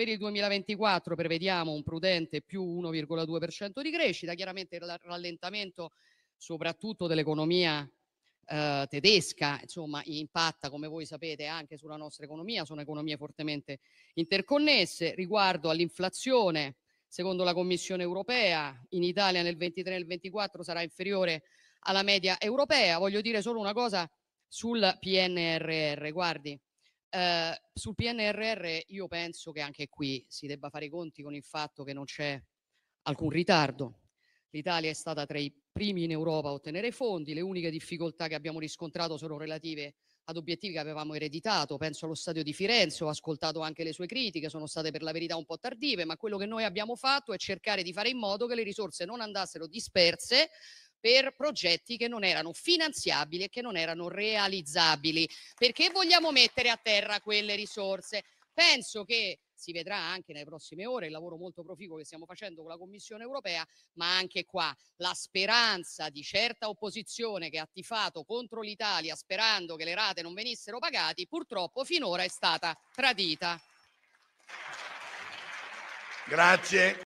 Per il 2024 prevediamo un prudente più 1,2% di crescita, chiaramente il rallentamento soprattutto dell'economia eh, tedesca, insomma, impatta, come voi sapete, anche sulla nostra economia, sono economie fortemente interconnesse. Riguardo all'inflazione, secondo la Commissione europea, in Italia nel 23 e nel 24 sarà inferiore alla media europea. Voglio dire solo una cosa sul PNRR, guardi, eh, sul PNRR io penso che anche qui si debba fare i conti con il fatto che non c'è alcun ritardo. L'Italia è stata tra i primi in Europa a ottenere fondi, le uniche difficoltà che abbiamo riscontrato sono relative ad obiettivi che avevamo ereditato, penso allo stadio di Firenze, ho ascoltato anche le sue critiche, sono state per la verità un po' tardive, ma quello che noi abbiamo fatto è cercare di fare in modo che le risorse non andassero disperse, per progetti che non erano finanziabili e che non erano realizzabili. Perché vogliamo mettere a terra quelle risorse? Penso che si vedrà anche nelle prossime ore il lavoro molto proficuo che stiamo facendo con la Commissione europea, ma anche qua la speranza di certa opposizione che ha tifato contro l'Italia sperando che le rate non venissero pagate, purtroppo finora è stata tradita. Grazie.